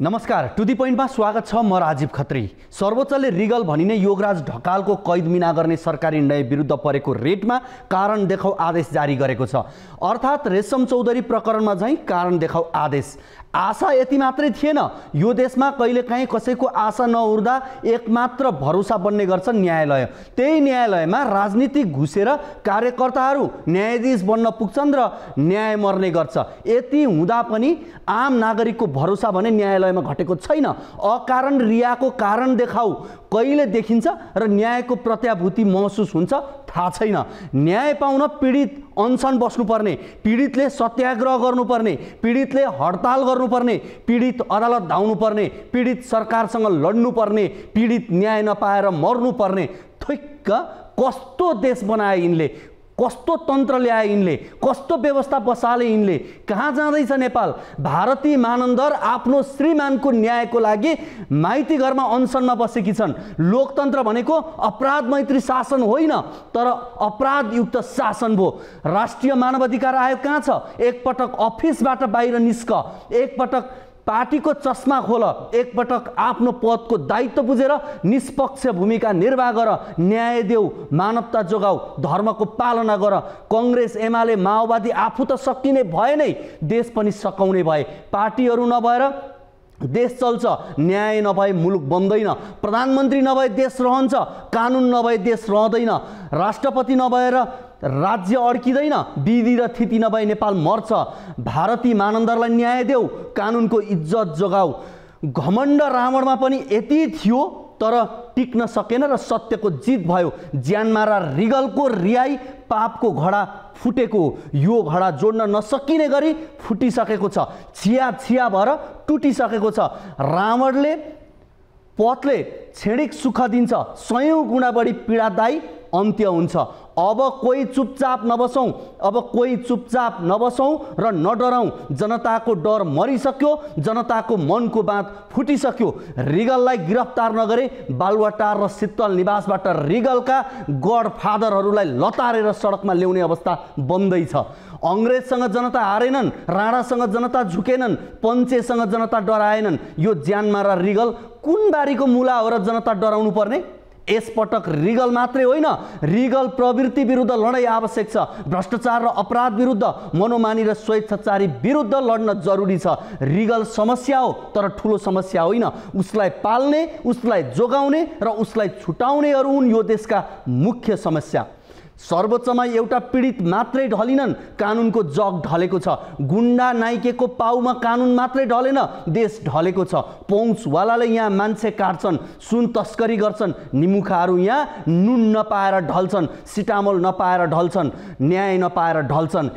नमस्कार to the पोइन्टमा स्वागत छ म राजीव खत्री सर्वोच्चले रिगल भनिने योगराज ढकालको कैद मिना गर्ने सरकारी निर्णय विरुद्ध परेको रेटमा कारण देखाउ आदेश जारी गरेको छ अर्थात् रेशम चौधरी प्रकरणमा झैँ कारण देखाउ आदेश आशा यति मात्रै थिएन यो देशमा कहिलेकाहीँ कसैको आशा नहुँदा एकमात्र भरोसा बन्ने गर्छ न्यायालय त्यही न्यायालयमा राजनीति घुसेर कार्यकर्ताहरू न्यायाधीश बन्न पुग्छन् र न्याय मर्ने गर्छ यति हुँदा पनि आम नागरिकको भरोसा भने न्यायालयमा घटेको छैन अकारण रियाको कारण देखाऊ कहिले देखिन्छ र न्यायको प्रत्याभूति महसुस हुन्छ थाहा छैन न्याय पाउन पीडित अनसन बस्नुपर्ने पीडितले सत्याग्रह गर्नुपर्ने पीडितले हडताल गर्नुपर्ने पीडित अदालत धाउनुपर्ने पीडित सरकारसँग लड्नुपर्ने पीडित न्याय नपाएर मर्नुपर्ने थुक्क कस्तो देश बनाए यिनले कस्तो तन्त्र ल्याए यिनले कस्तो व्यवस्था बसाले यिनले कहाँ जाँदैछ नेपाल भारतीय मानन्दर आफ्नो श्रीमानको न्यायको लागि माइती घरमा अनसनमा बसेकी छन् लोकतन्त्र भनेको अपराध मैत्री शासन होइन तर अपराधयुक्त शासन भयो राष्ट्रिय मानवाधिकार आयोग कहाँ छ एकपटक अफिसबाट बाहिर निस्क एकपटक पार्टीको चस्मा खोल एकपटक आफ्नो पदको दायित्व बुझेर निष्पक्ष भूमिका निर्वाह गर न्याय देऊ मानवता जोगाऊ धर्मको पालना गर कङ्ग्रेस एमाले माओवादी आफू त सकिने भए नै देश पनि सकाउने भए पार्टीहरू नभएर देश चल्छ न्याय नभए मुलुक बन्दैन प्रधानमन्त्री नभए देश रहन्छ कानुन नभए देश रहँदैन राष्ट्रपति नभएर राज्य अड्किँदैन विधि र थिति नभए नेपाल मर्छ भारतीय मानन्दरलाई न्याय देऊ कानुनको इज्जत जोगाऊ घमण्ड रावणमा पनि यति थियो तर टिक्न सकेन र सत्यको जित भयो ज्यानमारा रिगलको रियाई पापको घडा फुटेको यो घडा जोड्न नसकिने गरी फुटिसकेको छ छिया छिया भएर टुटिसकेको छ रावणले पथले छेडिक सुख दिन्छ सयौँ गुणा बढी पीडादायी अन्त्य हुन्छ अब कोही चुपचाप नबसौँ अब कोही चुपचाप नबसौँ र नडराउँ जनताको डर मरिसक्यो जनताको मनको बाँध फुटिसक्यो रिगललाई गिरफ्तार नगरे बालुवाटार र शीतल निवासबाट रिगलका गडफादरहरूलाई लतारेर सडकमा ल्याउने अवस्था बन्दै छ अङ्ग्रेजसँग जनता हारेनन् राणासँग जनता झुकेनन् पञ्चेसँग जनता डराएनन् यो ज्यानमा र रिगल कुन बारीको मुला हो र जनता डराउनु पर्ने यसपटक रिगल मात्रै होइन रिगल प्रवृत्ति विरुद्ध लडाइँ आवश्यक छ भ्रष्टाचार र अपराध विरुद्ध मनोमानी र स्वेच्छाचारी विरुद्ध लड्न जरुरी छ रिगल समस्या हो तर ठुलो समस्या होइन उसलाई पाल्ने उसलाई जोगाउने र उसलाई छुटाउनेहरू हुन् यो देशका मुख्य समस्या सर्वोच्चमा एउटा पीडित मात्रै ढलिनन् कानुनको जग ढलेको छ गुन्डा नाइकेको पाउमा कानुन मात्रै ढलेन देश ढलेको छ पहुँचवालाले यहाँ मान्छे काट्छन् सुन तस्करी गर्छन् निमुखाहरू यहाँ नुन नपाएर ढल्छन् सिटामोल नपाएर ढल्छन् न्याय नपाएर ढल्छन्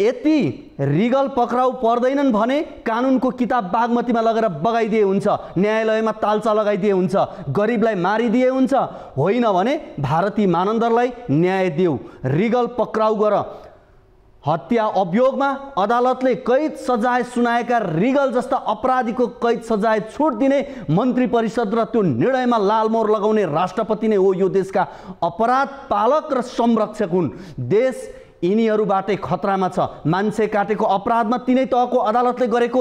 यति रिगल पक्राउ पर्दैनन् भने कानुनको किताब बागमतीमा लगेर बगाइदिए हुन्छ न्यायालयमा तालचा लगाइदिए हुन्छ गरिबलाई मारिदिए हुन्छ होइन भने भारती मानन्दरलाई न्याय दिऊ रिगल पक्राउ गर हत्या अभियोगमा अदालतले कैद सजाय सुनाएका रिगल जस्ता अपराधीको कैद सजाय छुट दिने मन्त्री परिषद र त्यो निर्णयमा लालमोर लगाउने राष्ट्रपति नै हो यो देशका अपराध पालक र संरक्षक हुन् देश यिनीहरूबाटै खतरामा छ मान्छे काटेको अपराधमा तिनै तहको अदालतले गरेको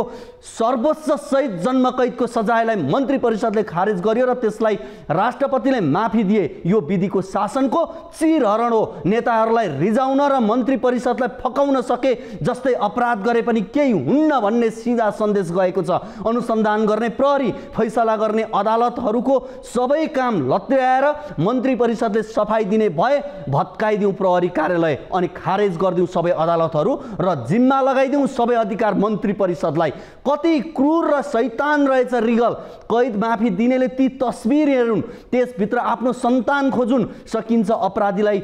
सर्वोच्च सहित जन्मकैदको सजायलाई मन्त्री परिषदले खारेज गर्यो र त्यसलाई राष्ट्रपतिले माफी दिए यो विधिको शासनको चिरहरण हो नेताहरूलाई रिजाउन र मन्त्री परिषदलाई फकाउन सके जस्तै अपराध गरे पनि केही हुन्न भन्ने सिधा सन्देश गएको छ अनुसन्धान गर्ने प्रहरी फैसला गर्ने अदालतहरूको सबै काम लत्र्याएर मन्त्री परिषदले सफाई दिने भए भत्काइदिउँ प्रहरी कार्यालय अनि खारेज गरिदिउँ सबै अदालतहरू र जिम्मा लगाइदिउँ सबै अधिकार मन्त्री परिषदलाई कति क्रूर र शैतान रहेछ रिगल कैद माफी दिनेले ती तस्बिर हेरुन् त्यसभित्र आफ्नो सन्तान खोजुन् सकिन्छ अपराधीलाई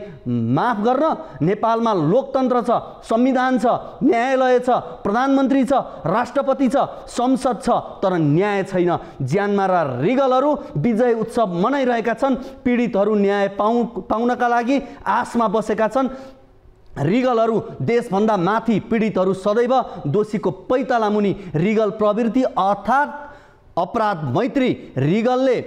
माफ गर्न नेपालमा लोकतन्त्र छ संविधान छ न्यायालय छ प्रधानमन्त्री छ राष्ट्रपति छ संसद छ तर न्याय छैन ज्यानमारा रिगलहरू विजय उत्सव मनाइरहेका छन् पीडितहरू न्याय पाउ पाउनका लागि आशमा बसेका छन् रिगलहरू देशभन्दा माथि पीडितहरू सदैव दोषीको पैतालामुनि रिगल प्रवृत्ति अर्थात् अपराध मैत्री रिगलले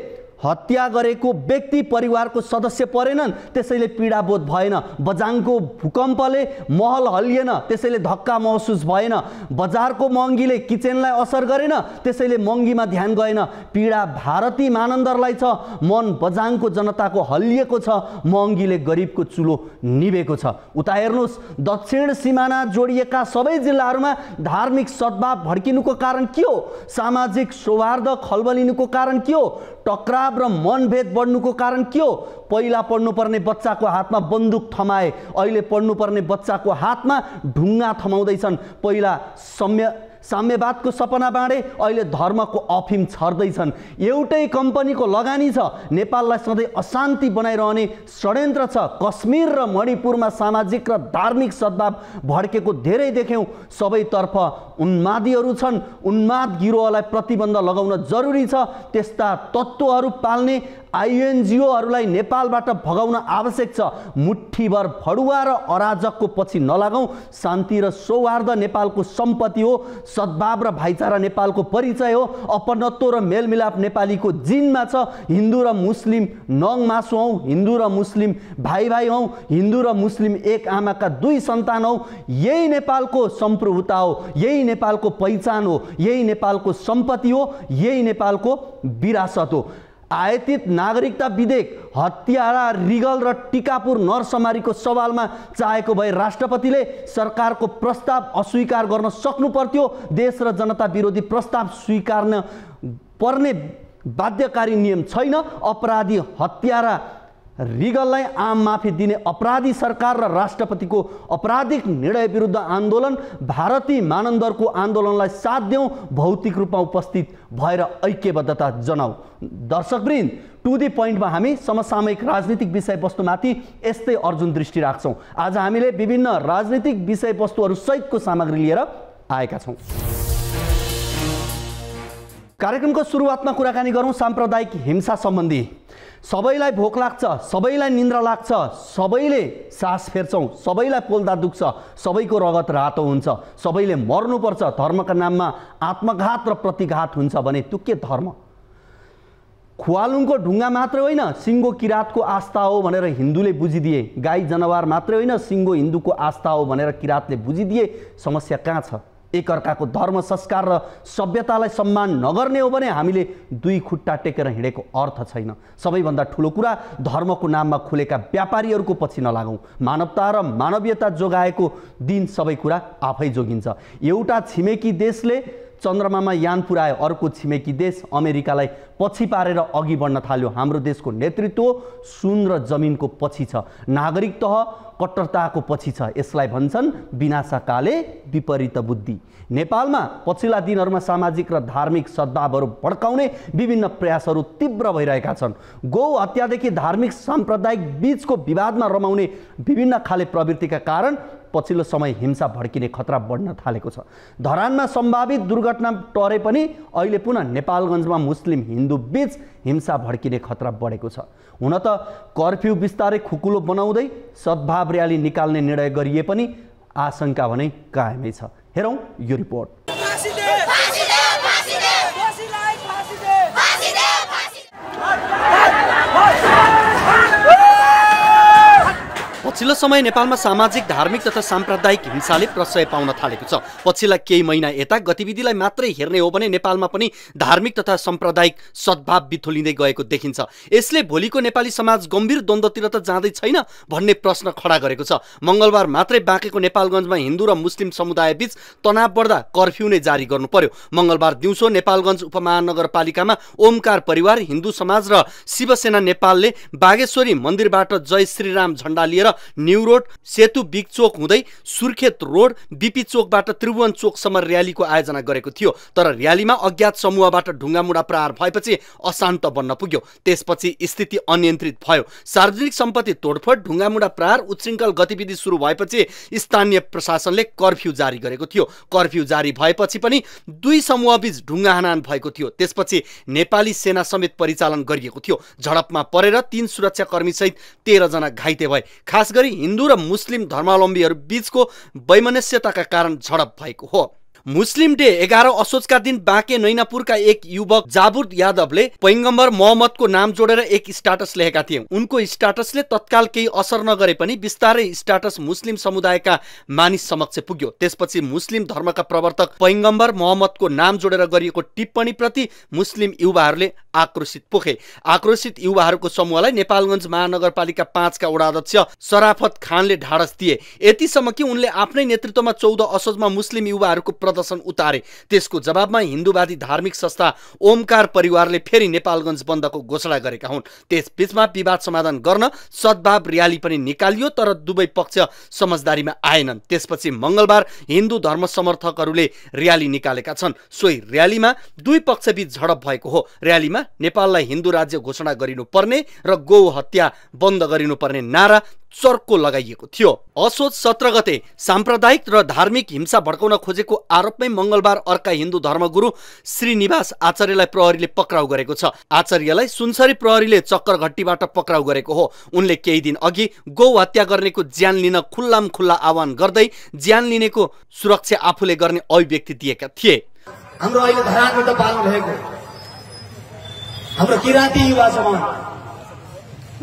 हत्या गरेको व्यक्ति परिवारको सदस्य परेनन् त्यसैले पीडाबोध भएन बजाङको भूकम्पले महल हल्लिएन त्यसैले धक्का महसुस भएन बजारको महँगीले किचनलाई असर गरेन त्यसैले महँगीमा ध्यान गएन पीडा भारती मानन्दरलाई छ मन बजाङको जनताको हल्लिएको छ महँगीले गरिबको चुलो निभेको छ उता हेर्नुहोस् दक्षिण सिमाना जोडिएका सबै जिल्लाहरूमा धार्मिक सद्भाव भड्किनुको कारण के हो सामाजिक सौहार्द खलबलिनुको कारण के हो टक्राव र मनभेद बढ्नुको कारण के हो पहिला पढ्नुपर्ने बच्चाको हातमा बन्दुक थमाए अहिले पढ्नुपर्ने बच्चाको हातमा ढुङ्गा थमाउँदैछन् पहिला सम्य साम्यवादको सपना बाँडे अहिले धर्मको अफिम छर्दैछन् एउटै कम्पनीको लगानी छ नेपाललाई सधैँ अशान्ति बनाइरहने षड्यन्त्र छ कश्मीर र मणिपुरमा सामाजिक र धार्मिक सद्भाव भड्केको धेरै देख्यौँ सबैतर्फ उन्मादीहरू छन् उन्माद गिरोहलाई प्रतिबन्ध लगाउन जरुरी छ त्यस्ता तत्त्वहरू पाल्ने आइएनजिओहरूलाई नेपालबाट भगाउन आवश्यक छ मुठीभर फडुवा र अराजकको पछि नलागौँ शान्ति र सौहार्द नेपालको सम्पत्ति हो सद्भाव र भाइचारा नेपालको परिचय हो अपनत्व र मेलमिलाप नेपालीको जिनमा छ हिन्दू र मुस्लिम नङ मासु हौ हिन्दू र मुस्लिम भाइ भाइ हौँ हिन्दू र मुस्लिम एक आमाका दुई सन्तान हौ यही नेपालको सम्प्रभुता हो यही नेपालको पहिचान हो यही नेपालको सम्पत्ति हो यही नेपालको विरासत हो आयतित नागरिकता विधेयक हत्यारा रिगल र टिकापुर नरसमारीको सवालमा चाहेको भए राष्ट्रपतिले सरकारको प्रस्ताव अस्वीकार गर्न सक्नु पर्थ्यो देश र जनता विरोधी प्रस्ताव स्वीकार्न पर्ने बाध्यकारी नियम छैन अपराधी हत्यारा रिगललाई आम माफी दिने अपराधी सरकार र राष्ट्रपतिको अपराधिक निर्णय विरुद्ध आन्दोलन भारतीय मानन्दरको आन्दोलनलाई साथ दिउँ भौतिक रूपमा उपस्थित भएर ऐक्यबद्धता जनाऊ दर्शकवृन्द टु दि पोइन्टमा हामी समसामयिक राजनीतिक विषयवस्तुमाथि यस्तै अर्जुन दृष्टि राख्छौँ आज हामीले विभिन्न राजनीतिक विषयवस्तुहरू सहितको सामग्री लिएर आएका छौँ कार्यक्रमको सुरुवातमा कुराकानी गरौँ साम्प्रदायिक हिंसा सम्बन्धी सबैलाई भोक लाग्छ सबैलाई निन्द्रा लाग्छ सबैले सास फेर्छौँ सबैलाई पोल्दा दुख्छ सबैको रगत रातो हुन्छ सबैले मर्नुपर्छ धर्मका नाममा आत्मघात र प्रतिघात हुन्छ भने त्यो के धर्म खुवालुङको ढुङ्गा मात्रै होइन सिङ्गो किराँतको आस्था हो भनेर हिन्दूले बुझिदिए गाई जनावर मात्रै होइन सिङ्गो हिन्दूको आस्था हो भनेर किराँतले बुझिदिए समस्या कहाँ छ एकअर्काको धर्म संस्कार र सभ्यतालाई सम्मान नगर्ने हो भने हामीले दुई खुट्टा टेकेर हिँडेको अर्थ छैन सबैभन्दा ठुलो कुरा धर्मको नाममा खुलेका व्यापारीहरूको पछि नलागौँ मानवता र मानवीयता जोगाएको दिन सबै कुरा आफै जोगिन्छ एउटा छिमेकी देशले चन्द्रमामा यान पुर्यायो अर्को छिमेकी देश अमेरिकालाई पछि पारेर अघि बढ्न थाल्यो हाम्रो देशको नेतृत्व सुन र जमिनको पछि छ नागरिक तह कट्टरताको पछि छ यसलाई भन्छन् विनाशकाले विपरीत बुद्धि नेपालमा पछिल्ला दिनहरूमा सामाजिक र धार्मिक सद्भावहरू भड्काउने विभिन्न प्रयासहरू तीव्र भइरहेका छन् गौ हत्यादेखि धार्मिक साम्प्रदायिक बिचको विवादमा रमाउने विभिन्न खाले प्रवृत्तिका कारण पछिल्लो समय हिंसा भड्किने खतरा बढ्न थालेको छ धरानमा सम्भावित दुर्घटना टरे पनि अहिले पुनः नेपालगञ्जमा मुस्लिम हिन्दू बीच हिंसा भड्किने खतरा बढेको छ हुन त कर्फ्यू बिस्तारै खुकुलो बनाउँदै सद्भाव र्याली निकाल्ने निर्णय गरिए पनि आशंका भने कायमै छ हेरौँ यो रिपोर्ट पछिल्लो समय नेपालमा सामाजिक धार्मिक तथा साम्प्रदायिक हिंसाले प्रशय पाउन थालेको छ पछिल्ला केही महिना यता गतिविधिलाई मात्रै हेर्ने हो भने नेपालमा पनि धार्मिक तथा साम्प्रदायिक सद्भाव बिथोलिँदै गएको देखिन्छ यसले भोलिको नेपाली समाज गम्भीर द्वन्द्वतिर त जाँदै छैन भन्ने प्रश्न खडा गरेको छ मङ्गलबार मात्रै बाँकेको नेपालगञ्जमा हिन्दू र मुस्लिम समुदायबीच तनाव बढ्दा कर्फ्यू नै जारी गर्नु पर्यो मङ्गलबार दिउँसो नेपालगञ्ज उपमहानगरपालिकामा ओमकार परिवार हिन्दू समाज र शिवसेना नेपालले बागेश्वरी मन्दिरबाट जय श्रीराम झण्डा लिएर न्यू रोड सेतु बिग चोक हुँदै सुर्खेत रोड बिपी चोकबाट त्रिभुवन चोकसम्म र्यालीको आयोजना गरेको थियो तर र्यालीमा अज्ञात समूहबाट मुढा प्रहार भएपछि अशान्त बन्न पुग्यो त्यसपछि स्थिति अनियन्त्रित भयो सार्वजनिक सम्पत्ति तोडफोड मुढा प्रहार उच्छृङ्खल गतिविधि सुरु भएपछि स्थानीय प्रशासनले कर्फ्यू जारी गरेको थियो कर्फ्यू जारी भएपछि पनि दुई समूहबीच ढुङ्गा हनान भएको थियो त्यसपछि नेपाली सेना समेत परिचालन गरिएको थियो झडपमा परेर तीन सुरक्षाकर्मीसहित तेह्रजना घाइते भए खास खास गरी हिन्दू र मुस्लिम धर्मावलम्बीहरू बीचको वैमनस्यताका कारण झडप भएको हो मुस्लिम डे एघार असोजका दिन बाँके नैनापुरका एक युवक जाबुर यादवले पैगम्बर मोहम्मदको नाम जोडेर एक स्टाटस लेखेका थिए उनको स्टाटसले तत्काल केही असर नगरे पनि बिस्तारै स्टाटस मुस्लिम समुदायका मानिस समक्ष पुग्यो त्यसपछि मुस्लिम धर्मका प्रवर्तक पैगम्बर मोहम्मदको नाम जोडेर गरिएको टिप्पणीप्रति मुस्लिम युवाहरूले आक्रोशित पोखे आक्रोशित युवाहरूको समूहलाई नेपालगञ्ज महानगरपालिका पाँचका वडाध्यक्ष सराफत खानले ढाडस दिए यतिसम्म कि उनले आफ्नै नेतृत्वमा चौध असोजमा मुस्लिम युवाहरूको प्रदर्शन उतारे त्यसको जवाबमा हिन्दूवादी धार्मिक संस्था ओमकार परिवारले फेरि नेपालगञ्ज बन्दको घोषणा गरेका हुन् त्यसबीचमा विवाद समाधान गर्न सद्भाव र्याली पनि निकालियो तर दुवै पक्ष समझदारीमा आएनन् त्यसपछि मङ्गलबार हिन्दू धर्म समर्थकहरूले र्याली निकालेका छन् सोही र्यालीमा दुई पक्षबीच झडप भएको हो र्यालीमा नेपाललाई हिन्दू राज्य घोषणा गरिनुपर्ने र गौ हत्या बन्द गरिनुपर्ने नारा चर्को लगाइएको थियो असोज सत्र गते साम्प्रदायिक र धार्मिक हिंसा भड्काउन खोजेको आरोपमै मङ्गलबार अर्का हिन्दू धर्मगुरु श्रीनिवास आचार्यलाई प्रहरीले पक्राउ गरेको छ आचार्यलाई सुनसरी प्रहरीले चक्करघट्टीबाट पक्राउ गरेको हो उनले केही दिन अघि गौ हत्या गर्नेको ज्यान लिन खुल्लाम खुल्ला आह्वान गर्दै ज्यान लिनेको सुरक्षा आफूले गर्ने अभिव्यक्ति दिएका थिए हाम्रो अहिले धरानबाट पालन भएको हाम्रो किराती युवा समाज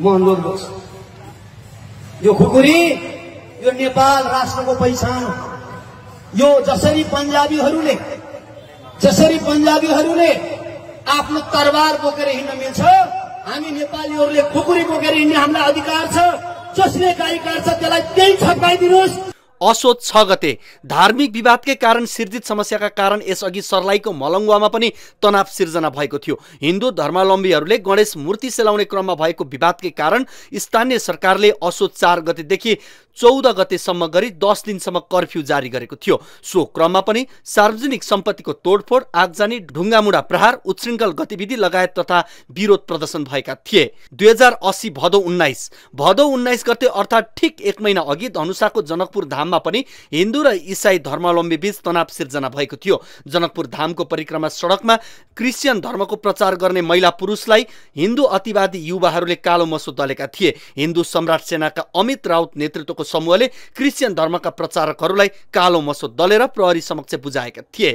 म अनुरोध गर्छु यो खुकुरी यो नेपाल राष्ट्रको पहिचान यो जसरी पन्जाबीहरूले जसरी पन्जाबीहरूले आफ्नो तरबार बोकेर हिँड्न मिल्छ हामी नेपालीहरूले खुकुरी बोकेर हिँड्ने हामीलाई अधिकार छ जसले गाई काट्छ त्यसलाई त्यही छपाइदिनुहोस् असोज छ गते धार्मिक विवादकै कारण सिर्जित समस्याका कारण यसअघि सर्लाहीको मलङ्गुवामा पनि तनाव सिर्जना भएको थियो हिन्दू धर्मावलम्बीहरूले गणेश मूर्ति सेलाउने क्रममा भएको विवादकै कारण स्थानीय सरकारले असोज चार गतेदेखि चौध गतेसम्म गरी दस दिनसम्म कर्फ्यू जारी गरेको थियो सो क्रममा पनि सार्वजनिक सम्पत्तिको तोडफोड आगजानी ढुङ्गामुढा प्रहार उत्शृङ्खल गतिविधि लगायत तथा विरोध प्रदर्शन भएका थिए दुई हजार अस्सी भदौ उन्नाइस भदौ उन्नाइस गते अर्थात् ठिक एक महिना अघि धनुषाको जनकपुर धाममा पनि हिन्दू र इसाई धर्मावलम्बी बीच तनाव सिर्जना भएको थियो जनकपुर धामको परिक्रमा सडकमा क्रिस्चियन धर्मको प्रचार गर्ने महिला पुरुषलाई हिन्दू अतिवादी युवाहरूले कालो मसो दलेका थिए हिन्दू सम्राट सेनाका अमित राउत नेतृत्वको समूहले क्रिस्चियन धर्मका प्रचारकहरूलाई कालो मसो दलेर प्रहरी समक्ष बुझाएका थिए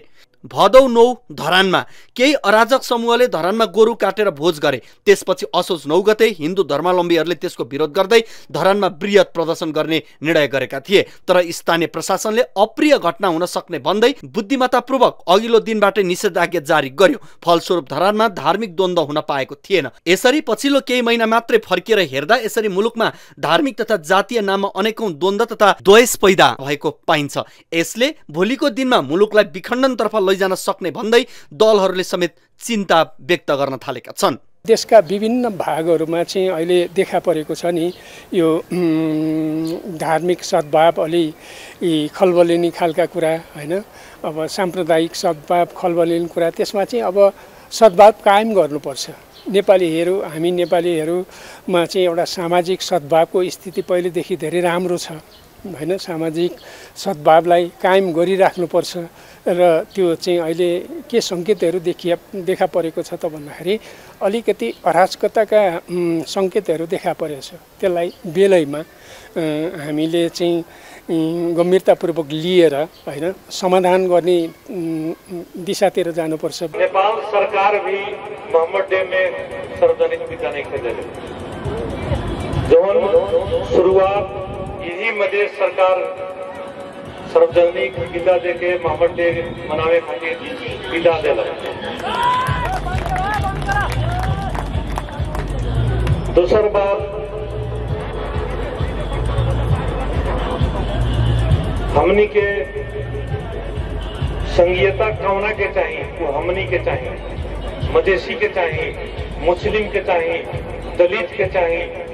भदौ नौ धरानमा केही अराजक समूहले धरानमा गोरु काटेर भोज गरे त्यसपछि असोज नौ गते हिन्दू धर्मावलम्बीहरूले त्यसको विरोध गर्दै धरानमा वृहत प्रदर्शन गर्ने निर्णय गरेका थिए तर स्थानीय प्रशासनले अप्रिय घटना हुन सक्ने भन्दै बुद्धिमत्तापूर्वक अघिल्लो दिनबाटै निषेधाज्ञा जारी गर्यो फलस्वरूप धरानमा धार्मिक द्वन्द हुन पाएको थिएन यसरी पछिल्लो केही महिना मात्रै फर्किएर हेर्दा यसरी मुलुकमा धार्मिक तथा जातीय नाममा अनेकौं द्वन्द तथा द्वेष पैदा भएको पाइन्छ यसले भोलिको दिनमा मुलुकलाई विखण्डनतर्फ लैजान सक्ने भन्दै दलहरूले समेत चिन्ता व्यक्त गर्न थालेका छन् देशका विभिन्न भागहरूमा चाहिँ अहिले देखा परेको छ नि यो धार्मिक सद्भाव अलि खलबलिने खालका कुरा होइन अब साम्प्रदायिक सद्भाव खलबलिने कुरा त्यसमा चाहिँ अब सद्भाव कायम गर्नुपर्छ नेपालीहरू हामी नेपालीहरूमा चाहिँ एउटा सामाजिक सद्भावको स्थिति पहिलेदेखि धेरै राम्रो छ होइन सामाजिक सद्भावलाई कायम गरिराख्नुपर्छ र त्यो चाहिँ अहिले के सङ्केतहरू देखिया देखा परेको छ त भन्दाखेरि अलिकति अराजकताका सङ्केतहरू देखा परेछ त्यसलाई बेलैमा हामीले चाहिँ गम्भीरतापूर्वक लिएर होइन समाधान गर्ने दिशातिर जानुपर्छ नेपाल सरकार सार्वजनिक ही मजे सरकार सार्वजनिक गिदादेके डे मनावे खातीर गीता दिला दूसर बार हमनी के संघीयता कामना के चाहिए वो हमनी के चाहिए मधेसी के चाहिए मुस्लिम के चाहिए दलित के चाहिए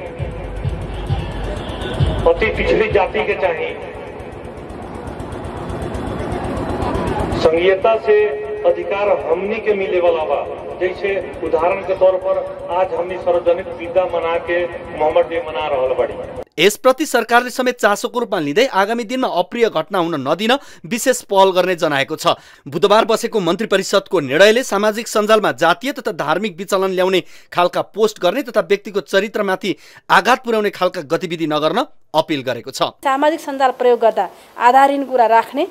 अति पिछड़ी जाति के चाहिए संघीयता से अधिकार हमनी के मिले वाला बा जैसे उदाहरण के तौर पर आज हमनी सार्वजनिक विदा मना के मोहम्मद डे मना रहा बड़ी यसप्रति सरकारले समेत चासोको रूपमा लिँदै आगामी दिनमा अप्रिय घटना हुन नदिन विशेष पहल गर्ने जनाएको छ बुधबार बसेको मन्त्री परिषदको निर्णयले सामाजिक सञ्जालमा जातीय तथा धार्मिक विचलन ल्याउने खालका पोस्ट गर्ने तथा व्यक्तिको चरित्रमाथि आघात पुर्याउने खालका गतिविधि नगर्न अपिल गरेको छ सामाजिक सञ्जाल प्रयोग गर्दा आधारहीन कुरा राख्ने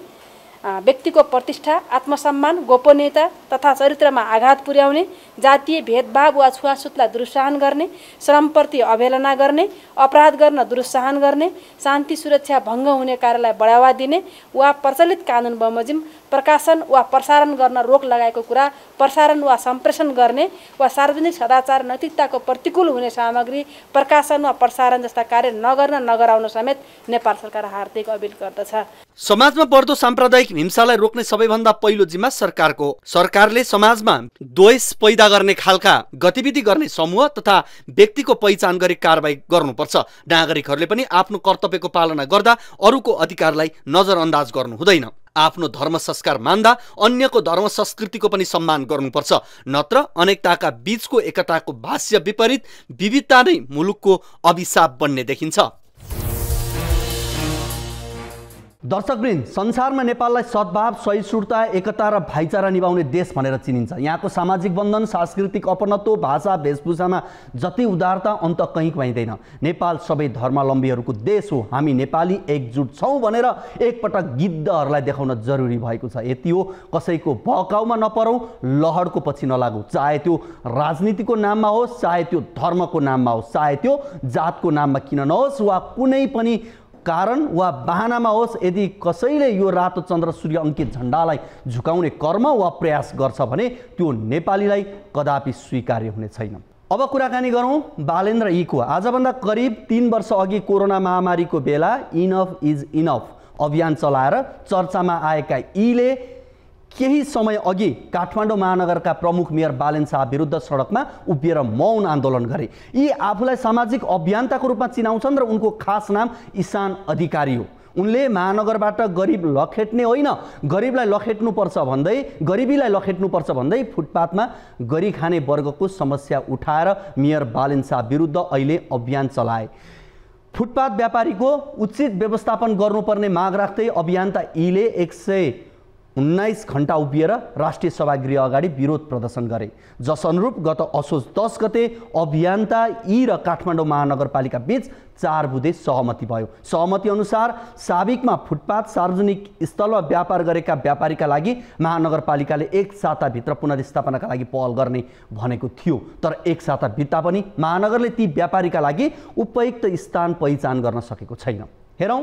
व्यक्तिको प्रतिष्ठा आत्मसम्मान गोपनीयता तथा चरित्रमा आघात पुर्याउने जातीय भेदभाव वा छुवाछुतलाई दुरुत्साहन गर्ने श्रमप्रति अवहेलना गर्ने अपराध गर्न दुरुत्साहन गर्ने शान्ति सुरक्षा भङ्ग हुने कार्यलाई बढावा दिने वा प्रचलित कानुन बमोजिम प्रकाशन वा प्रसारण गर्न रोक लगाएको कुरा प्रसारण वा सम्प्रेषण गर्ने वा सार्वजनिक सदाचार नैतिकताको प्रतिकूल हुने सामग्री प्रकाशन वा प्रसारण जस्ता कार्य नगर्न नगराउन समेत नेपाल सरकार हार्दिक अपिल गर्दछ समाजमा बढ्दो साम्प्रदायिक हिंसालाई रोक्ने सबैभन्दा पहिलो जिम्मा सरकारको सरकारले समाजमा द्वेष पैदा गर्ने खालका गतिविधि गर्ने समूह तथा व्यक्तिको पहिचान गरी कारवाही गर्नुपर्छ नागरिकहरूले पनि आफ्नो कर्तव्यको पालना गर्दा अरूको अधिकारलाई नजरअन्दाज गर्नु हुँदैन आफ्नो धर्म संस्कार मान्दा अन्यको धर्म संस्कृतिको पनि सम्मान गर्नुपर्छ नत्र अनेकताका बीचको एकताको भाष्य विपरीत विविधता नै मुलुकको अभिशाप बन्ने देखिन्छ दर्शकवृन्द संसारमा नेपाललाई सद्भाव सहिष्णुता एकता र भाइचारा निभाउने देश भनेर चिनिन्छ यहाँको सामाजिक बन्धन सांस्कृतिक अपनत्व भाषा वेशभूषामा जति उदारता अन्त कहीँ पाइँदैन नेपाल सबै धर्मावलम्बीहरूको देश हो हामी नेपाली एकजुट छौँ भनेर एकपटक गिद्धहरूलाई देखाउन जरुरी भएको छ यति हो कसैको भकाउमा नपरौँ लहरको पछि नलागौँ चाहे त्यो राजनीतिको नाममा होस् चाहे त्यो धर्मको नाममा होस् चाहे त्यो जातको नाममा किन नहोस् वा कुनै पनि कारण वा बाहनामा होस् यदि कसैले यो रातो चन्द्र सूर्य अङ्कित झन्डालाई झुकाउने कर्म वा प्रयास गर्छ भने त्यो नेपालीलाई कदापि स्वीकार्य हुने छैन अब कुराकानी गरौँ बालेन्द्र इको आजभन्दा करिब तिन वर्ष अघि कोरोना महामारीको बेला इनफ इज इनफ अभियान चलाएर चर्चामा आएका यीले केही समय अघि काठमाडौँ महानगरका प्रमुख मेयर बालेन शाह विरुद्ध सडकमा उभिएर मौन आन्दोलन गरे यी आफूलाई सामाजिक अभियन्ताको रूपमा चिनाउँछन् र उनको खास नाम ईशान अधिकारी हो उनले महानगरबाट गरिब लखेट्ने होइन गरिबलाई लखेट्नुपर्छ भन्दै गरिबीलाई लखेट्नुपर्छ भन्दै फुटपाथमा गरी खाने वर्गको समस्या उठाएर मेयर बालेन शाह विरुद्ध अहिले अभियान चलाए फुटपाथ व्यापारीको उचित व्यवस्थापन गर्नुपर्ने माग राख्दै अभियन्ता यीले एक सय उन्नाइस घन्टा उभिएर राष्ट्रिय सभागृह अगाडि विरोध प्रदर्शन गरे जस अनुरूप गत असोज दस गते अभियन्ता यी र काठमाडौँ महानगरपालिका बिच चार बुधे सहमति भयो सहमति अनुसार साबिकमा फुटपाथ सार्वजनिक स्थलमा व्यापार गरेका व्यापारीका लागि महानगरपालिकाले एक साताभित्र पुनर्स्थापनाका लागि पहल गर्ने भनेको थियो तर एक साता बित्ता पनि महानगरले ती व्यापारीका लागि उपयुक्त स्थान पहिचान गर्न सकेको छैन हेरौँ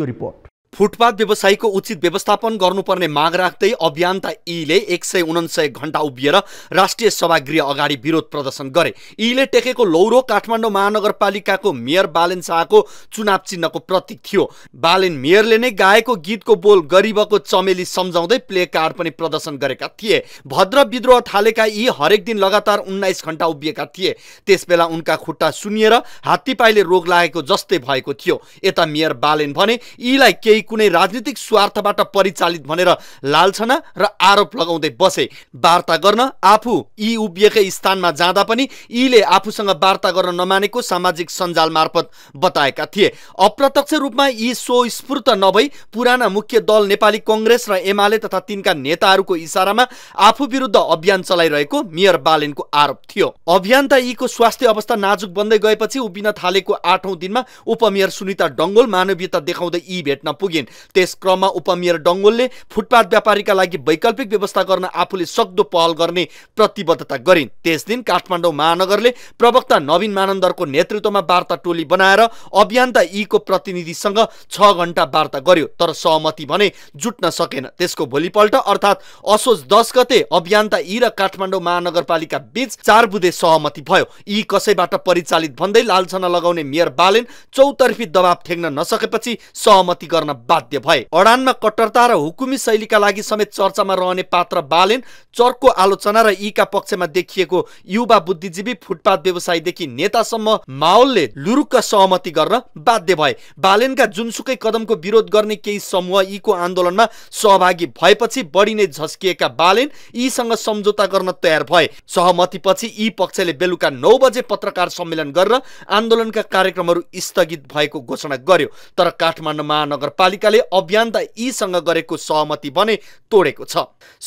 यो रिपोर्ट फुटपाथ व्यवसायीको उचित व्यवस्थापन गर्नुपर्ने माग राख्दै अभियन्ता यीले एक सय उनासय घण्टा उभिएर राष्ट्रिय सभागृह अगाडि विरोध प्रदर्शन गरे यीले टेकेको लौरो काठमाडौँ महानगरपालिकाको मेयर बालेन शाहको चुनाव चिन्हको प्रतीक थियो बालेन मेयरले नै गाएको गीतको बोल गरिबको चमेली सम्झाउँदै प्ले कार्ड पनि प्रदर्शन गरेका थिए भद्र विद्रोह थालेका यी हरेक दिन लगातार उन्नाइस घन्टा उभिएका थिए त्यसबेला उनका खुट्टा सुनिएर हात्तीपाईले रोग लागेको जस्तै भएको थियो यता मेयर बालेन भने यीलाई केही कुनै राजनीतिक स्वार्थबाट परिचालित भनेर लालछना र आरोप लगाउँदै बसे वार्ता गर्न आफू यी उभिएकै स्थानमा जाँदा पनि यीले आफूसँग वार्ता गर्न नमानेको सामाजिक सञ्जाल मार्फत बताएका थिए अप्रत्यक्ष रूपमा यी स्वस्फूर्त नभई पुराना मुख्य दल नेपाली कङ्ग्रेस र एमाले तथा तिनका नेताहरूको इसारामा आफू विरुद्ध अभियान चलाइरहेको मेयर बालेनको आरोप थियो अभियान त यीको स्वास्थ्य अवस्था नाजुक बन्दै गएपछि उभिन थालेको आठौँ दिनमा उपमेयर सुनिता डङ्गोल मानवीयता देखाउँदै यी भेट्न पुगे पुगिन् त्यस क्रममा उपमेयर डङ्गोलले फुटपाथ व्यापारीका लागि वैकल्पिक व्यवस्था गर्न आफूले सक्दो पहल गर्ने प्रतिबद्धता गरिन् त्यस दिन काठमाडौँ महानगरले प्रवक्ता नवीन मानन्दरको नेतृत्वमा वार्ता टोली बनाएर अभियन्ता यीको प्रतिनिधिसँग छ घन्टा वार्ता गर्यो तर सहमति भने जुट्न सकेन त्यसको भोलिपल्ट अर्थात् असोज दस गते अभियन्ता यी र काठमाडौँ महानगरपालिका बीच चार बुधे सहमति भयो यी कसैबाट परिचालित भन्दै लालछना लगाउने मेयर बालेन चौतर्फी दबाब थ्याक्न नसकेपछि सहमति गर्न बाध्य भए अडानमा कट्टरता र हुकुमी शैलीका लागि समेत चर्चामा रहने पात्र बालेन चर्को आलोचना र यीका पक्षमा देखिएको युवा बुद्धिजीवी फुटपाथ व्यवसायीदेखि नेतासम्म माहौलले लुरुक्क सहमति गर्न बाध्य भए बालेनका जुनसुकै कदमको विरोध गर्ने केही समूह यीको आन्दोलनमा सहभागी भएपछि बढी नै झस्किएका बालेन यीसँग सम्झौता गर्न तयार भए सहमतिपछि यी पक्षले बेलुका नौ बजे पत्रकार सम्मेलन गरेर आन्दोलनका कार्यक्रमहरू स्थगित भएको घोषणा गर्यो तर काठमाडौँ महानगरपालिका नगरपालिकाले अभियान त यीसँग गरेको सहमति भने तोडेको छ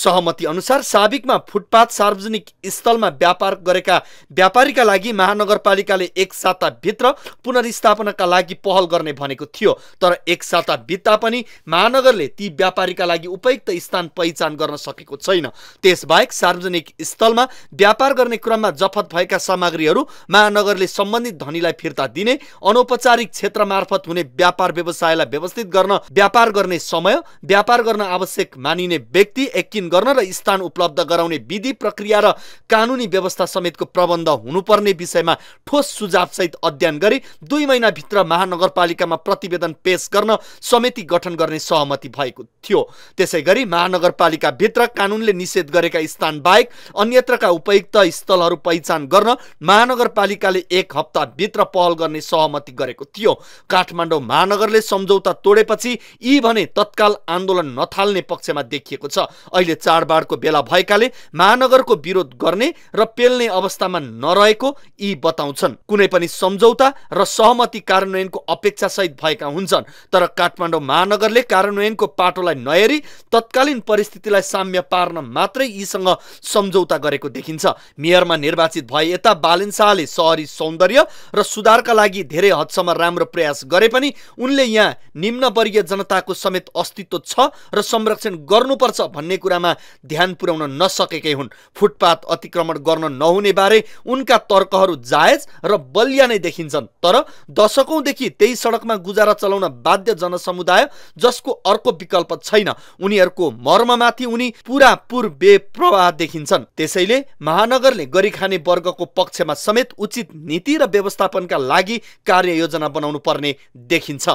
सहमति अनुसार साबिकमा फुटपाथ सार्वजनिक स्थलमा व्यापार गरेका व्यापारीका लागि महानगरपालिकाले एक साताभित्र पुनर्स्थापनाका लागि पहल गर्ने भनेको थियो तर एक साता बित्दा पनि महानगरले ती व्यापारीका लागि उपयुक्त स्थान पहिचान गर्न सकेको छैन त्यसबाहेक सार्वजनिक स्थलमा व्यापार गर्ने क्रममा जफत भएका सामग्रीहरू महानगरले सम्बन्धित धनीलाई फिर्ता दिने अनौपचारिक क्षेत्र मार्फत हुने व्यापार व्यवसायलाई व्यवस्थित गर्न गर्न व्यापार गर्ने समय व्यापार गर्न आवश्यक मानिने व्यक्ति एकिन गर्न र स्थान उपलब्ध गराउने विधि प्रक्रिया र कानुनी व्यवस्था समेतको प्रबन्ध हुनुपर्ने विषयमा ठोस सुझावसहित अध्ययन गरी दुई महिनाभित्र महानगरपालिकामा प्रतिवेदन पेश गर्न समिति गठन गर्ने सहमति भएको थियो त्यसै गरी महानगरपालिकाभित्र कानुनले निषेध गरेका स्थान बाहेक अन्यत्रका उपयुक्त स्थलहरू पहिचान गर्न महानगरपालिकाले एक हप्ताभित्र पहल गर्ने सहमति गरेको थियो काठमाडौँ महानगरले सम्झौता तोडेपछि त्यसपछि यी भने तत्काल आन्दोलन नथाल्ने पक्षमा देखिएको छ अहिले चाडबाडको बेला भएकाले महानगरको विरोध गर्ने र पेल्ने अवस्थामा नरहेको यी बताउँछन् कुनै पनि सम्झौता र सहमति कार्यान्वयनको अपेक्षासहित भएका हुन्छन् तर काठमाडौँ महानगरले कार्यान्वयनको पाटोलाई नहेरी तत्कालीन परिस्थितिलाई साम्य पार्न मात्रै यीसँग सम्झौता गरेको देखिन्छ मेयरमा निर्वाचित भए यता बालिन शाहले सहरी सौन्दर्य र सुधारका लागि धेरै हदसम्म राम्रो प्रयास गरे पनि उनले यहाँ निम्न वर्गीय जनताको समेत अस्तित्व छ र संरक्षण गर्नुपर्छ भन्ने कुरामा ध्यान पुर्याउन नसकेकै हुन् फुटपाथ अतिक्रमण गर्न नहुने बारे उनका तर्कहरू जायज र बलिया नै देखिन्छन् तर दशकौँदेखि त्यही सडकमा गुजारा चलाउन बाध्य जनसमुदाय जसको अर्को विकल्प छैन उनीहरूको मर्ममाथि उनी पुर बेप्रवाह देखिन्छन् त्यसैले महानगरले गरिखाने वर्गको पक्षमा समेत उचित नीति र व्यवस्थापनका लागि कार्ययोजना बनाउनु पर्ने देखिन्छ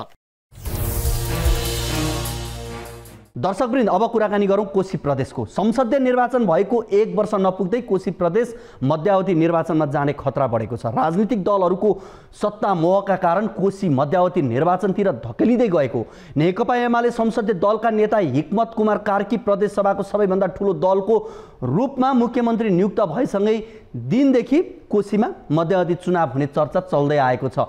दर्शकवृन्द अब कुराकानी गरौँ कोशी प्रदेशको संसदीय निर्वाचन भएको एक वर्ष नपुग्दै कोशी प्रदेश मध्यावधि निर्वाचनमा जाने खतरा बढेको छ राजनीतिक दलहरूको सत्ता मोहका कारण कोशी मध्यावधि निर्वाचनतिर धकेलिँदै गएको नेकपा एमाले संसदीय दलका नेता हिक्मत कुमार कार्की प्रदेशसभाको सबैभन्दा ठुलो दलको रूपमा मुख्यमन्त्री नियुक्त भएसँगै दिनदेखि कोशीमा मध्यावधि चुनाव हुने चर्चा चल्दै आएको छ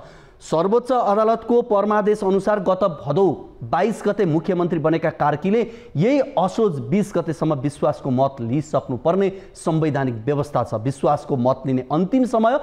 सर्वोच्च अदालतको परमादेश अनुसार गत भदौ बाइस गते मुख्यमन्त्री बनेका कार्कीले यही असोज बिस गतेसम्म विश्वासको मत लिइसक्नुपर्ने संवैधानिक व्यवस्था छ विश्वासको मत लिने अन्तिम समय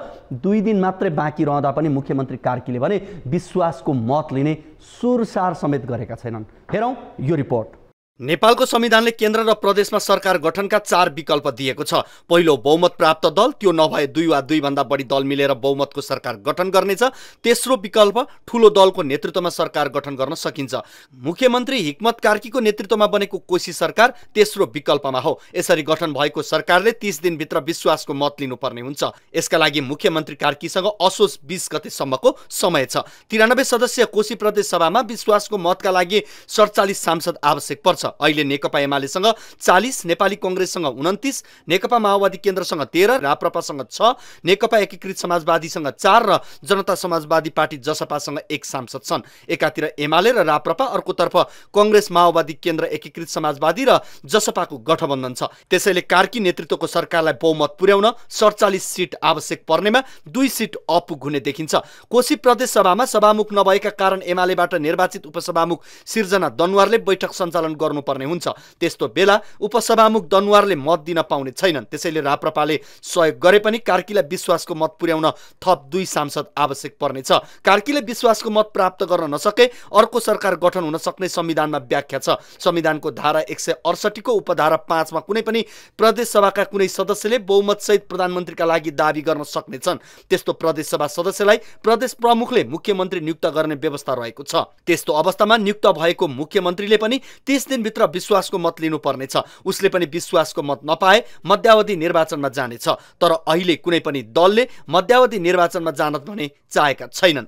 दुई दिन मात्रै बाँकी रहँदा पनि मुख्यमन्त्री कार्कीले भने विश्वासको मत लिने सुरसार समेत गरेका छैनन् हेरौँ यो रिपोर्ट नेपालको संविधानले केन्द्र र प्रदेशमा सरकार गठनका चार विकल्प दिएको छ पहिलो बहुमत प्राप्त दल त्यो नभए दुई वा दुईभन्दा बढी दल मिलेर बहुमतको सरकार गठन गर्नेछ तेस्रो विकल्प ठुलो दलको नेतृत्वमा सरकार गठन गर्न सकिन्छ मुख्यमन्त्री हिक्मत कार्कीको नेतृत्वमा बनेको कोशी सरकार तेस्रो विकल्पमा हो यसरी गठन भएको सरकारले तिस दिनभित्र विश्वासको मत लिनुपर्ने हुन्छ यसका लागि मुख्यमन्त्री कार्कीसँग असोज बिस गतेसम्मको समय छ तिरानब्बे सदस्यीय कोशी प्रदेश सभामा विश्वासको मतका लागि सडचालिस सांसद आवश्यक पर्छ छ अहिले नेकपा एमालेसँग चालिस नेपाली कङ्ग्रेससँग उन्तिस नेकपा माओवादी केन्द्रसँग तेह्र राप्रपासँग छ नेकपा एकीकृत समाजवादीसँग चार र जनता समाजवादी पार्टी जसपासँग एक सांसद छन् एकातिर एमाले र राप्रपा अर्कोतर्फ कङ्ग्रेस माओवादी केन्द्र एकीकृत समाजवादी र जसपाको गठबन्धन छ त्यसैले कार्की नेतृत्वको सरकारलाई बहुमत पुर्याउन सडचालिस सिट आवश्यक पर्नेमा दुई सिट अपुग हुने देखिन्छ कोशी प्रदेश सभामा सभामुख नभएका कारण एमालेबाट निर्वाचित उपसभामुख सिर्जना दनवारले बैठक सञ्चालन गर्नु गर्नुपर्ने हुन्छ त्यस्तो बेला उपसभामुख दनुवारले मत दिन पाउने छैनन् त्यसैले राप्रपाले सहयोग गरे पनि कार्कीलाई विश्वासको मत पुर्याउन थप दुई सांसद आवश्यक पर्नेछ कार्कीले विश्वासको मत प्राप्त गर्न नसके अर्को सरकार गठन हुन सक्ने संविधानमा व्याख्या छ संविधानको धारा एक सय अडसठीको उपधारा पाँचमा कुनै पनि प्रदेश सभाका कुनै सदस्यले बहुमतसहित प्रधानमन्त्रीका लागि दावी गर्न सक्नेछन् त्यस्तो प्रदेश सभा सदस्यलाई प्रदेश प्रमुखले मुख्यमन्त्री नियुक्त गर्ने व्यवस्था रहेको छ त्यस्तो अवस्थामा नियुक्त भएको मुख्यमन्त्रीले पनि तिस दिन दिनभित्र विश्वासको मत लिनुपर्नेछ उसले पनि विश्वासको मत नपाए मध्यावधि निर्वाचनमा जानेछ तर अहिले कुनै पनि दलले मध्यावधि निर्वाचनमा जान भने चाहेका छैनन्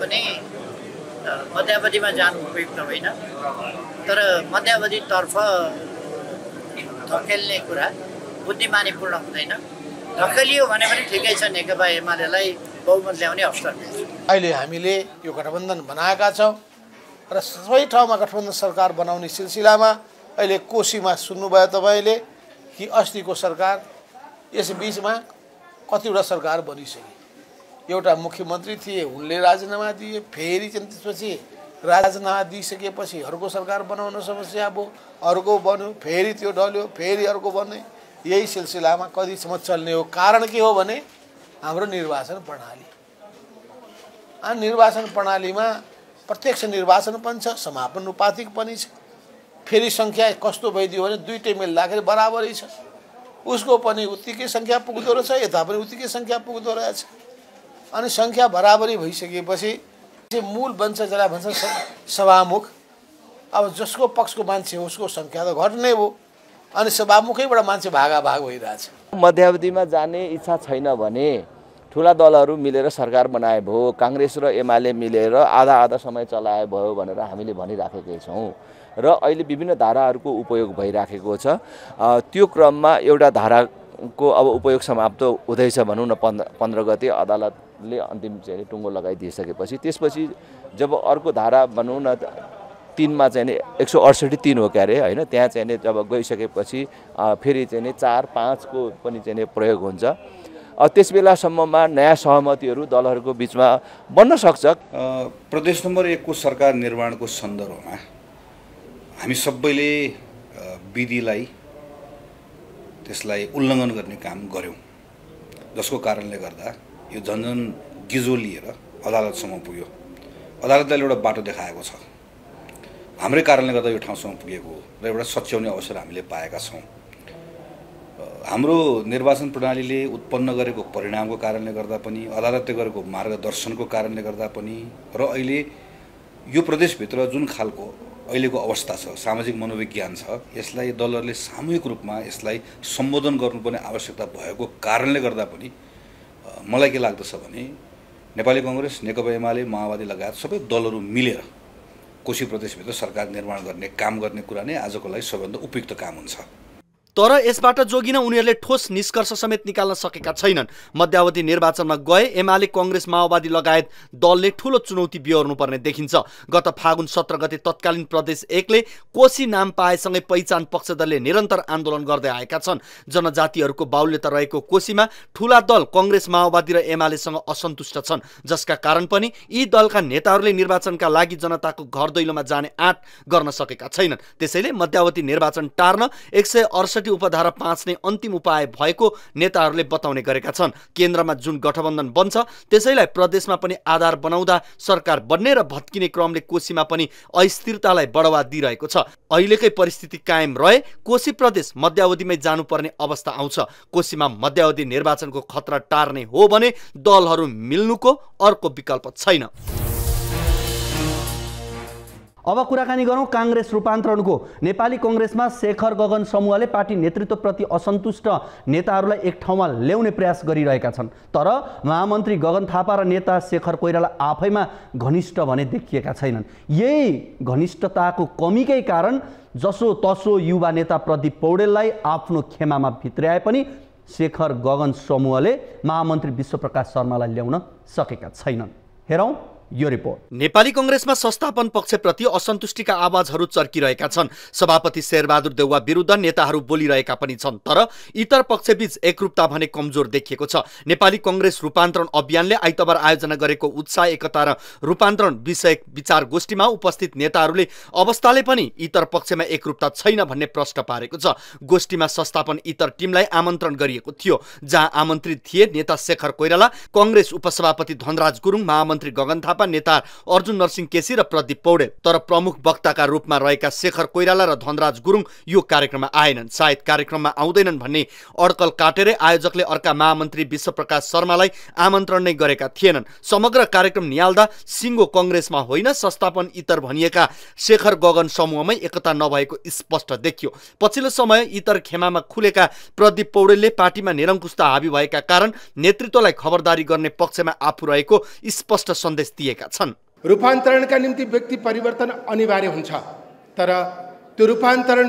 पनि मध्यावधिमा जानु उपयुक्त होइन तर मध्यावधितर्फ धकेल्ने कुरा बुद्धिमानीपूर्ण हुँदैन धकेलियो भने पनि ठिकै छ नेकपा एमालेलाई बहुमत ल्याउने अवसर अहिले हामीले यो गठबन्धन बनाएका छौँ र सबै ठाउँमा गठबन्धन सरकार बनाउने सिलसिलामा अहिले कोसीमा सुन्नुभयो तपाईँले कि अस्तिको सरकार यस बिचमा कतिवटा सरकार बनिसके एउटा मुख्यमन्त्री थिए उनले राजीनामा दिए फेरि चाहिँ त्यसपछि राजीनामा दिइसकेपछि अर्को सरकार बनाउन समस्या अब अर्को बन्यो फेरि त्यो डल्यो फेरि अर्को बन्यो यही सिलसिलामा कतिसम्म चल्ने हो कारण के हो भने हाम्रो निर्वाचन प्रणाली निर्वाचन प्रणालीमा प्रत्यक्ष निर्वाचन पनि छ समापन उपाधिक पनि छ फेरि सङ्ख्या कस्तो भइदियो भने दुइटै मिल्दाखेरि बराबरै छ उसको पनि उत्तिकै सङ्ख्या पुग्दो रहेछ यता पनि उत्तिकै सङ्ख्या पुग्दो रहेछ अनि सङ्ख्या बराबरी भइसकेपछि मूल बन्छ जसलाई भन्छ सभामुख अब जसको पक्षको मान्छे हो उसको सङ्ख्या त घट्ने हो अनि सभामुखैबाट मान्छे भागा भाग भइरहेछ मध्यावधिमा जाने इच्छा छैन भने ठुला दलहरू मिलेर सरकार बनाए भयो काङ्ग्रेस र एमाले मिलेर आधा आधा समय चलाए भयो भनेर हामीले भनिराखेकै छौँ र अहिले विभिन्न धाराहरूको उपयोग भइराखेको छ त्यो क्रममा एउटा धाराको अब उपयोग समाप्त हुँदैछ भनौँ न पन्ध्र पन्ध्र गते अदालतले अन्तिम चाहिँ टुङ्गो लगाइदिइसकेपछि त्यसपछि जब अर्को धारा भनौँ न तिनमा चाहिँ एक सौ अडसठी तिन हो क्यारे अरे होइन त्यहाँ चाहिँ जब गइसकेपछि फेरि चाहिँ नि चार पाँचको पनि चाहिँ प्रयोग हुन्छ त्यस बेलासम्ममा नयाँ सहमतिहरू दलहरूको बिचमा बन्न सक्छ प्रदेश नम्बर एकको सरकार निर्माणको सन्दर्भमा हामी सबैले विधिलाई त्यसलाई उल्लङ्घन गर्ने काम गऱ्यौँ जसको कारणले गर्दा यो झन्झन गिजो लिएर अदालतसम्म पुग्यो अदालतले एउटा बाटो देखाएको छ हाम्रै कारणले गर्दा यो ठाउँसम्म पुगेको हो र एउटा सच्याउने अवसर हामीले पाएका छौँ हाम्रो निर्वाचन प्रणालीले उत्पन्न गरेको परिणामको कारणले गर्दा पनि अदालतले गरेको मार्गदर्शनको कारणले गर्दा पनि र अहिले यो प्रदेशभित्र जुन खालको अहिलेको अवस्था छ सामाजिक मनोविज्ञान छ यसलाई दलहरूले सामूहिक रूपमा यसलाई सम्बोधन गर्नुपर्ने आवश्यकता भएको कारणले गर्दा पनि मलाई के लाग्दछ भने नेपाली कङ्ग्रेस नेकपा एमाले माओवादी लगायत सबै दलहरू मिलेर कोशी प्रदेशभित्र सरकार निर्माण गर्ने काम गर्ने कुरा नै आजको लागि सबैभन्दा उपयुक्त काम हुन्छ तर यसबाट जोगिन उनीहरूले ठोस निष्कर्ष समेत निकाल्न सकेका छैनन् मध्यावधि निर्वाचनमा गए एमाले कङ्ग्रेस माओवादी लगायत दलले ठूलो चुनौती बिहोर्नुपर्ने देखिन्छ गत फागुन सत्र गते तत्कालीन प्रदेश एकले कोशी नाम पाएसँगै पहिचान पक्षधरले निरन्तर आन्दोलन गर्दै आएका छन् जनजातिहरूको बाहुल्यता रहेको कोशीमा ठूला दल कङ्ग्रेस माओवादी र एमालेसँग असन्तुष्ट छन् जसका कारण पनि यी दलका नेताहरूले निर्वाचनका लागि जनताको घर दैलोमा जाने आँट गर्न सकेका छैनन् त्यसैले मध्यावधि निर्वाचन टार्न एक सय उपधारा पाँच नै अन्तिम उपाय भएको नेताहरूले बताउने गरेका छन् केन्द्रमा जुन गठबन्धन बन्छ त्यसैलाई प्रदेशमा पनि आधार बनाउँदा सरकार बन्ने र भत्किने क्रमले कोशीमा पनि अस्थिरतालाई बढावा दिइरहेको छ अहिलेकै परिस्थिति कायम रहे कोशी प्रदेश मध्यावधिमै जानुपर्ने अवस्था आउँछ कोशीमा मध्यावधि निर्वाचनको खतरा टार्ने हो भने दलहरू मिल्नुको अर्को विकल्प छैन अब कुराकानी गरौँ काङ्ग्रेस रूपान्तरणको नेपाली कङ्ग्रेसमा शेखर गगन समूहले पार्टी नेतृत्वप्रति असन्तुष्ट नेताहरूलाई एक ठाउँमा ल्याउने प्रयास गरिरहेका छन् तर महामन्त्री गगन थापा र नेता शेखर कोइराला आफैमा घनिष्ठ भने देखिएका छैनन् यही घनिष्ठताको कमीकै कारण जसो तसो युवा नेता प्रदीप पौडेललाई आफ्नो खेमामा भित्र्याए पनि शेखर गगन समूहले महामन्त्री विश्वप्रकाश शर्मालाई ल्याउन सकेका छैनन् हेरौँ यो रिपोर्ट नेपाली कङ्ग्रेसमा संस्थापन पक्षप्रति असन्तुष्टिका आवाजहरू चर्किरहेका छन् सभापति शेरबहादुर देउवा विरुद्ध नेताहरू बोलिरहेका पनि छन् तर इतर पक्षबीच एकरूपता भने कमजोर देखिएको छ नेपाली कङ्ग्रेस रूपान्तरण अभियानले आइतबार आयोजना गरेको उत्साह एकता र रूपान्तरण विषय विचार गोष्ठीमा उपस्थित नेताहरूले अवस्थाले पनि इतर पक्षमा एकरूपता छैन भन्ने प्रश्न पारेको छ गोष्ठीमा संस्थापन इतर टिमलाई आमन्त्रण गरिएको थियो जहाँ आमन्त्रित थिए नेता शेखर कोइराला कङ्ग्रेस उपसभापति धनराज गुरुङ महामन्त्री गगन थापा नेकपा नेता अर्जुन नरसिंह केसी र प्रदीप पौडेल तर प्रमुख वक्ताका रूपमा रहेका शेखर कोइराला र धनराज गुरुङ यो कार्यक्रममा आएनन् सायद कार्यक्रममा आउँदैनन् भन्ने अड्कल काटेरै आयोजकले अर्का महामन्त्री विश्वप्रकाश शर्मालाई आमन्त्रण नै गरेका थिएनन् समग्र कार्यक्रम निहाल्दा सिङ्गो कङ्ग्रेसमा होइन संस्थापन इतर भनिएका शेखर गगन समूहमै एकता नभएको स्पष्ट देखियो पछिल्लो समय इतर खेमामा खुलेका प्रदीप पौडेलले पार्टीमा निरङ्कुशता हावी भएका कारण नेतृत्वलाई खबरदारी गर्ने पक्षमा आफू रहेको स्पष्ट सन्देश दिए दिएका छन् रूपान्तरणका निम्ति व्यक्ति परिवर्तन अनिवार्य हुन्छ तर त्यो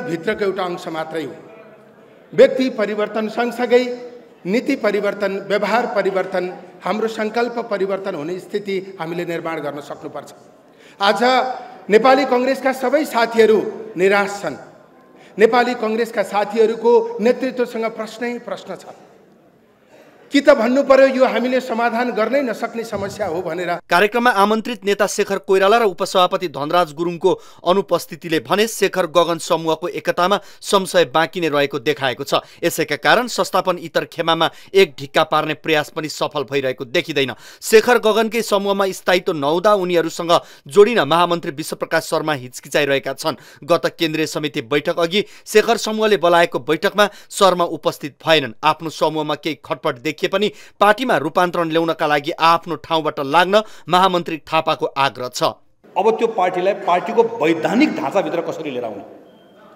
भित्रको एउटा अंश मात्रै हो व्यक्ति परिवर्तन सँगसँगै नीति परिवर्तन व्यवहार परिवर्तन हाम्रो सङ्कल्प परिवर्तन हुने स्थिति हामीले निर्माण गर्न सक्नुपर्छ आज नेपाली कङ्ग्रेसका सबै साथीहरू निराश छन् नेपाली कङ्ग्रेसका साथीहरूको नेतृत्वसँग प्रश्नै प्रश्न छ कि त भन्नु पर्यो यो हामीले समाधान गर्नै नसक्ने समस्या हो भनेर कार्यक्रममा आमन्त्रित नेता शेखर कोइराला र उपसभापति धनराज गुरुङको अनुपस्थितिले भने शेखर गगन समूहको एकतामा संशय बाँकी नै रहेको देखाएको छ यसैका कारण संस्थापन इतर खेमामा एक ढिक्का पार्ने प्रयास पनि सफल भइरहेको देखिँदैन शेखर गगनकै समूहमा स्थायित्व नहुँदा उनीहरूसँग जोडिन महामन्त्री विश्वप्रकाश शर्मा हिचकिचाइरहेका छन् गत केन्द्रीय समिति बैठक अघि शेखर समूहले बोलाएको बैठकमा शर्मा उपस्थित भएनन् आफ्नो समूहमा केही खटपट देखि देखिए पनि पार्टीमा रूपान्तरण ल्याउनका लागि आफ्नो ठाउँबाट लाग्न महामन्त्री थापाको आग्रह छ अब त्यो पार्टीलाई पार्टीको वैधानिक ढाँचाभित्र कसरी लिएर आउने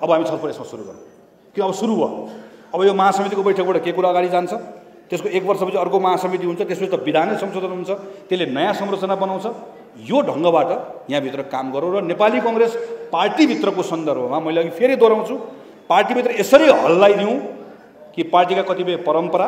अब हामी छलफल यसमा सुरु गरौँ कि अब सुरु भयो अब यो महासमितिको बैठकबाट के कुरा अगाडि जान्छ त्यसको एक वर्षपछि अर्को महासमिति हुन्छ त्यसपछि त विधानै संशोधन हुन्छ त्यसले नयाँ संरचना बनाउँछ यो ढङ्गबाट यहाँभित्र काम गरौँ र नेपाली कङ्ग्रेस पार्टीभित्रको सन्दर्भमा मैले अघि फेरि दोहोऱ्याउँछु पार्टीभित्र यसरी हल्लाइदिउँ कि पार्टीका कतिपय परम्परा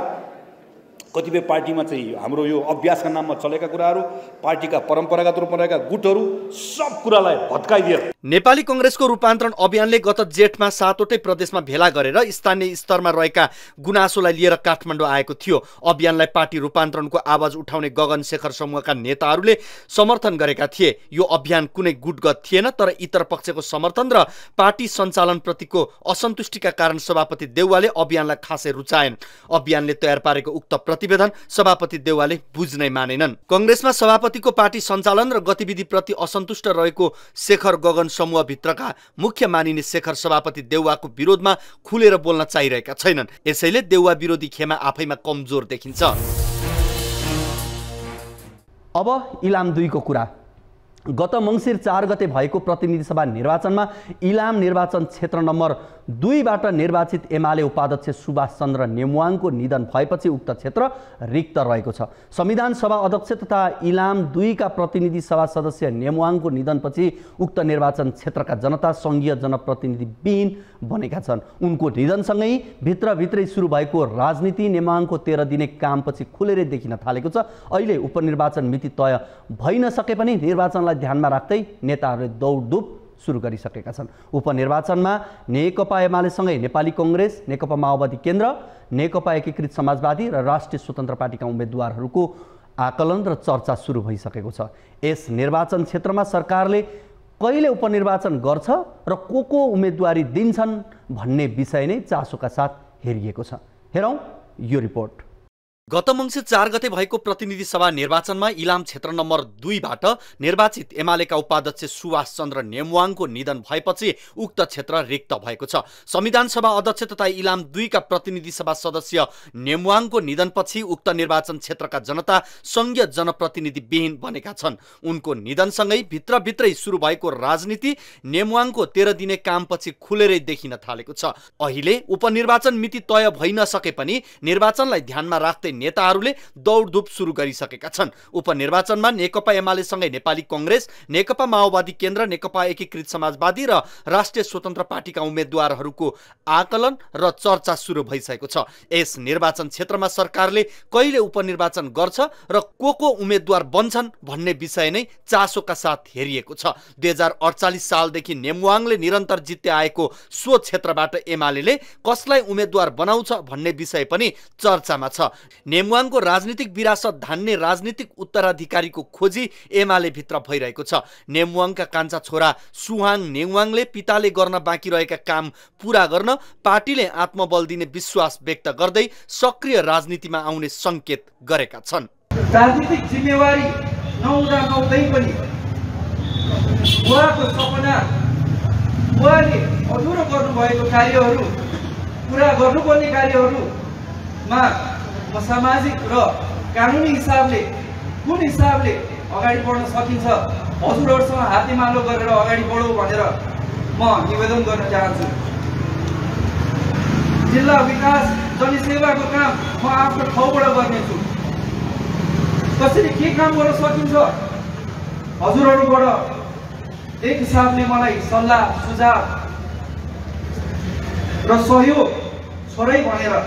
कतिपय पार्टीमा चाहिँ हाम्रो यो अभ्यासका नाममा चलेका कुराहरू पार्टीका परम्परागत रूपमा रहेका गुटहरू सब कुरालाई भत्काइदिएर नेपाली कङ्ग्रेसको रूपान्तरण अभियानले गत जेठमा सातवटै प्रदेशमा भेला गरेर स्थानीय स्तरमा रहेका गुनासोलाई लिएर काठमाडौँ आएको थियो अभियानलाई पार्टी रूपान्तरणको आवाज उठाउने गगन शेखर समूहका नेताहरूले समर्थन गरेका थिए यो अभियान कुनै गुटगत थिएन तर इतर पक्षको समर्थन र पार्टी सञ्चालनप्रतिको असन्तुष्टिका कारण सभापति देउवाले अभियानलाई खासै रुचाएन अभियानले तयार पारेको उक्त प्रति प्रतिवेदन सभापति देउवाले बुझ्नै मानेनन् कङ्ग्रेसमा सभापतिको पार्टी सञ्चालन र गतिविधिप्रति असन्तुष्ट रहेको शेखर गगन समूहभित्रका मुख्य मानिने शेखर सभापति देउवाको विरोधमा खुलेर बोल्न चाहिरहेका छैनन् यसैले देउवा विरोधी खेमा आफैमा कमजोर देखिन्छ अब इलाम दुईको कुरा गत मङ्सिर चार गते भएको प्रतिनिधि सभा निर्वाचनमा इलाम निर्वाचन क्षेत्र नम्बर दुईबाट निर्वाचित एमाले उपाध्यक्ष सुभाष चन्द्र नेमुवाङको निधन भएपछि उक्त क्षेत्र रिक्त रहेको छ संविधान सभा अध्यक्ष तथा इलाम दुईका प्रतिनिधि सभा सदस्य नेमुवाङको निधनपछि उक्त निर्वाचन क्षेत्रका जनता सङ्घीय जनप्रतिनिधि विहीन बनेका छन् उनको निधनसँगै भित्रभित्रै सुरु भएको राजनीति नेमुवाङको तेह्र दिने कामपछि खुलेरै देखिन थालेको छ अहिले उपनिर्वाचन मिति तय भइ नसके पनि निर्वाचनलाई ध्यानमा राख्दै नेताहरूले दौडधुप सुरु गरिसकेका छन् उपनिर्वाचनमा नेकपा एमालेसँगै नेपाली कङ्ग्रेस नेकपा माओवादी केन्द्र नेकपा एकीकृत समाजवादी र राष्ट्रिय स्वतन्त्र पार्टीका उम्मेदवारहरूको आकलन र चर्चा सुरु भइसकेको छ यस निर्वाचन क्षेत्रमा सरकारले कहिले उपनिर्वाचन गर्छ र को को उम्मेदवारी दिन्छन् भन्ने विषय नै चासोका साथ हेरिएको छ हेरौँ यो रिपोर्ट गत मङ्सिर चार गते भएको प्रतिनिधि सभा निर्वाचनमा इलाम क्षेत्र नम्बर दुईबाट निर्वाचित एमालेका उपाध्यक्ष सुभाष चन्द्र नेमवाङको निधन भएपछि उक्त क्षेत्र रिक्त भएको छ संविधान सभा अध्यक्ष तथा इलाम दुईका प्रतिनिधि सभा सदस्य नेमवाङको निधनपछि उक्त निर्वाचन क्षेत्रका जनता सङ्घीय जनप्रतिनिधिविहीन बनेका छन् उनको निधनसँगै भित्रभित्रै सुरु भएको राजनीति नेमवाङको तेह्र दिने कामपछि खुलेरै देखिन थालेको छ अहिले उपनिर्वाचन मिति तय भइ नसके पनि निर्वाचनलाई ध्यानमा राख्दै नेताहरूले दौडधुप सुरु गरिसकेका छन् उपनिर्वाचनमा नेकपा एमालेसँगै नेपाली कङ्ग्रेस नेकपा माओवादी केन्द्र नेकपा एकीकृत समाजवादी र राष्ट्रिय स्वतन्त्र पार्टीका उम्मेद्वारहरूको आकलन र चर्चा सुरु भइसकेको छ यस निर्वाचन क्षेत्रमा सरकारले कहिले उपनिर्वाचन गर्छ र को को उम्मेद्वार बन्छन् भन्ने विषय नै चासोका साथ हेरिएको छ दुई हजार अडचालिस सालदेखि नेमुवाङले निरन्तर जित्दै आएको सो क्षेत्रबाट एमाले कसलाई उम्मेद्वार बनाउँछ भन्ने विषय पनि चर्चामा छ नेमुवाङको राजनीतिक विरासत धान्ने राजनीतिक उत्तराधिकारीको खोजी एमाले भित्र भइरहेको छ नेमवाङका कान्छा छोरा सुहाङ नेङवाङले पिताले गर्न बाँकी रहेका काम पुरा गर्न पार्टीले आत्मबल दिने विश्वास व्यक्त गर्दै सक्रिय राजनीतिमा आउने सङ्केत गरेका छन् राजनीतिक जिम्मेवारी नहुँदा नहुँदै पनि उहाँको सपना उहाँले अधुरो गर्नुभएको कार्यहरू पुरा गर्नुपर्ने कार्यहरूमा सामाजिक र कानुनी हिसाबले कुन हिसाबले अगाडि बढ्न सकिन्छ हजुरहरूसँग हातेमालो गरेर अगाडि बढौँ भनेर म निवेदन गर्न चाहन्छु जिल्ला विकास जनसेवाको काम म आफ्नो ठाउँबाट गर्नेछु कसरी के काम गर्न सकिन्छ हजुरहरूबाट एक हिसाबले मलाई सल्लाह सुझाव र सहयोग छोरै भनेर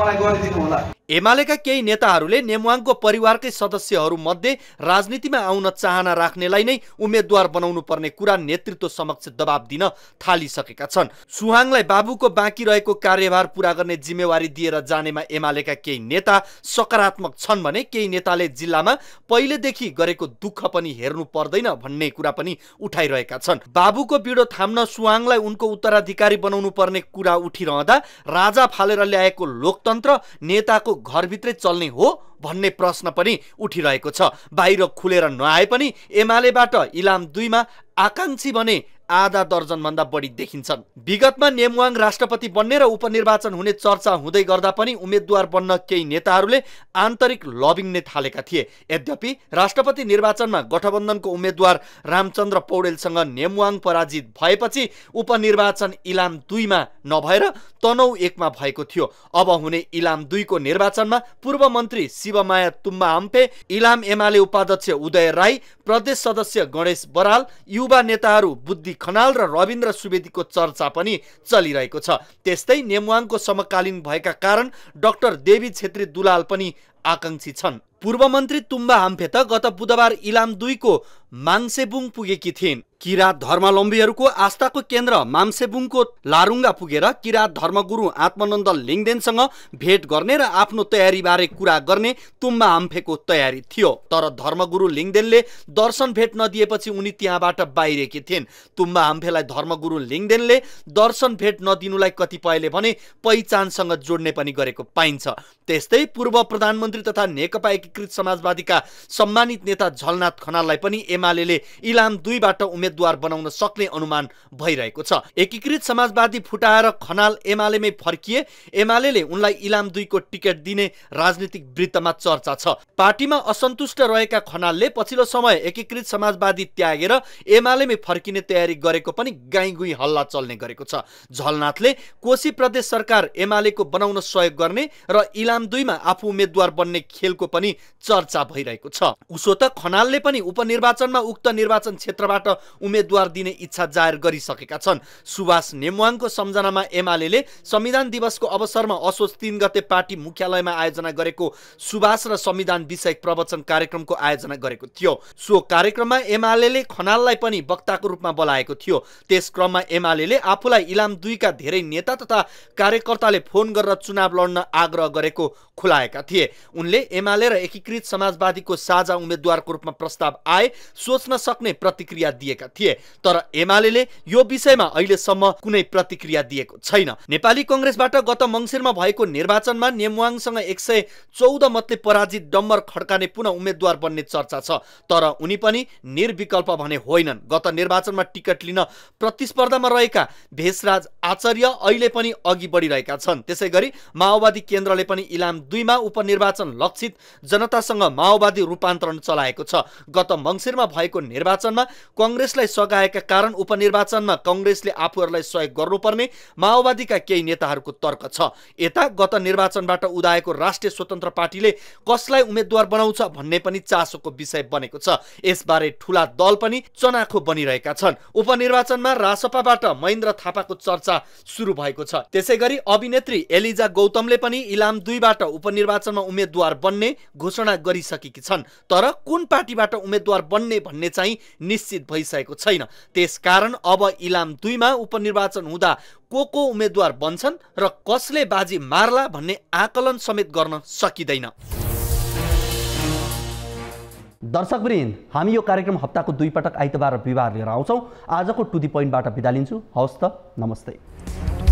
मलाई गरिदिनु होला एमालेका केही नेताहरूले नेमवाङको परिवारकै सदस्यहरू मध्ये राजनीतिमा आउन चाहना राख्नेलाई नै उम्मेद्वार बनाउनु पर्ने कुरा नेतृत्व समक्ष दबाब दिन थालिसकेका छन् सुहाङलाई बाबुको बाँकी रहेको कार्यभार पुरा गर्ने जिम्मेवारी दिएर जानेमा एमालेका केही नेता सकारात्मक छन् भने केही नेताले जिल्लामा पहिलेदेखि गरेको दुःख पनि हेर्नु पर्दैन भन्ने कुरा पनि उठाइरहेका छन् बाबुको बिडो थाम्न सुहाङलाई उनको उत्तराधिकारी बनाउनु पर्ने कुरा उठिरहँदा राजा फालेर ल्याएको लोकतन्त्र नेताको घरभित्रै चल्ने हो भन्ने प्रश्न पनि उठिरहेको छ बाहिर खुलेर नआए पनि एमालेबाट इलाम दुईमा आकाङ्क्षी बने आधा भन्दा बढी देखिन्छन् विगतमा नेमवाङ राष्ट्रपति बन्ने र उपनिर्वाचन हुने चर्चा हुँदै गर्दा पनि उम्मेद्वार बन्न केही नेताहरूले आन्तरिक लबिङ नै थालेका थिए यद्यपि राष्ट्रपति निर्वाचनमा गठबन्धनको उम्मेद्वार रामचन्द्र पौडेलसँग नेमवाङ पराजित भएपछि उपनिर्वाचन इलाम दुईमा नभएर तनौ एकमा भएको थियो अब हुने इलाम दुईको निर्वाचनमा पूर्व मन्त्री शिवमाया तुम्बा अम्पे इलाम एमाले उपाध्यक्ष उदय राई प्रदेश सदस्य गणेश बराल युवा नेताहरू बुद्धि खनाल र रविन्द्र सुवेदीको चर्चा पनि चलिरहेको छ त्यस्तै नेमवाङको समकालीन भएका कारण डाक्टर देवी छेत्री दुलाल पनि आकांक्षी छन् पूर्व मन्त्री तुम्बा हाम्फे त गत बुधबार इलाम दुईको मान्सेबुङ पुगेकी थिइन् किरात धर्मावलम्बीहरूको आस्थाको केन्द्र माम्सेबुङको लारुङ्गा पुगेर किराँत धर्मगुरु आत्मनन्द लिङदेनसँग भेट गर्ने र आफ्नो तयारीबारे कुरा गर्ने तुम्बा हाम्फेको तयारी थियो तर धर्मगुरु लिङदेनले दर्शन भेट नदिएपछि उनी त्यहाँबाट बाहिरेकी थिइन् तुम्बा हाम्फेलाई धर्मगुरु लिङदेनले दर्शन भेट नदिनुलाई कतिपयले भने पहिचानसँग जोड्ने पनि गरेको पाइन्छ त्यस्तै पूर्व प्रधानमन्त्री प्रधानमन्त्री तथा नेकपा एकीकृत समाजवादीका सम्मानित नेता झलनाथ खनाललाई पनि एमाले इलाम दुईबाट उम्मेद्वार बनाउन सक्ने अनुमान भइरहेको छ एकीकृत समाजवादी फुटाएर खनाल एमालेमै फर्किए एमाले उनलाई इलाम दुईको टिकट दिने राजनीतिक वृत्तमा चर्चा छ पार्टीमा असन्तुष्ट रहेका खनालले पछिल्लो समय एकीकृत समाजवादी त्यागेर एमालेमै फर्किने तयारी गरेको पनि गाईगुई हल्ला चल्ने गरेको छ झलनाथले कोशी प्रदेश सरकार एमालेको बनाउन सहयोग गर्ने र इलाम दुईमा आफू उम्मेद्वार बन्ने खेलको पनि चर्चा भइरहेको छ उसो त खनालले पनि उपनिर्वाचनमा उक्त निर्वाचन क्षेत्रबाट उम्मेद्वार दिने इच्छा जाहेर गरिसकेका छन् सुभाष नेमवाङको सम्झनामा एमाले संविधान दिवसको अवसरमा असोज तिन गते पार्टी मुख्यालयमा आयोजना गरेको सुभाष र संविधान विषयक प्रवचन कार्यक्रमको आयोजना गरेको थियो सो कार्यक्रममा एमाले खनाललाई पनि वक्ताको रूपमा बोलाएको थियो त्यस क्रममा एमाले आफूलाई इलाम दुईका धेरै नेता तथा कार्यकर्ताले फोन गरेर चुनाव लड्न आग्रह गरेको खुलाएका थिए उनले एमाले र एकीकृत समाजवादीको साझा उम्मेद्वारको रूपमा प्रस्ताव आए सोच्न सक्ने प्रतिक्रिया दिएका थिए तर एमाले यो विषयमा अहिलेसम्म कुनै प्रतिक्रिया दिएको छैन नेपाली कङ्ग्रेसबाट गत मङ्सिरमा भएको निर्वाचनमा नेमवाङसँग एक सय चौध मतले पराजित डम्बर खड्काने पुनः उम्मेद्वार बन्ने चर्चा छ तर उनी पनि निर्विकल्प भने होइनन् गत निर्वाचनमा टिकट लिन प्रतिस्पर्धामा रहेका भेषराज आचार्य अहिले पनि अघि बढिरहेका छन् त्यसै गरी माओवादी केन्द्रले पनि इलाम दुईमा उपनिर्वाचन निर्वाचन लक्षित जनतासँग माओवादी रूपान्तरण चलाएको छ गत मङ्सिरमा भएको निर्वाचनमा कङ्ग्रेसलाई सघाएका कारण उपनिर्वाचनमा कङ्ग्रेसले आफूहरूलाई सहयोग गर्नुपर्ने माओवादीका केही नेताहरूको तर्क छ यता गत निर्वाचनबाट उदाएको राष्ट्रिय स्वतन्त्र पार्टीले कसलाई उम्मेद्वार बनाउँछ भन्ने पनि चासोको विषय बनेको छ यसबारे ठुला दल पनि चनाखो बनिरहेका छन् उपनिर्वाचनमा रासपाबाट महेन्द्र थापाको चर्चा सुरु भएको छ त्यसै गरी अभिनेत्री एलिजा गौतमले पनि इलाम दुईबाट उपनिर्वाचनमा उम्मेद्वार उम्मेद्वार बन्ने घोषणा गरिसकेकी छन् तर कुन पार्टीबाट उम्मेद्वार बन्ने भन्ने चाहिँ निश्चित भइसकेको छैन त्यसकारण अब इलाम दुईमा उपनिर्वाचन हुँदा को को उम्मेद्वार बन्छन् र कसले बाजी मार्ला भन्ने आकलन समेत गर्न सकिँदैन दर्शकवृन्द हामी यो कार्यक्रम हप्ताको दुईपटक आइतबार र बिहिबार लिएर आउँछौँ आजको टु दि पोइन्टबाट बिदा लिन्छु हवस् त नमस्ते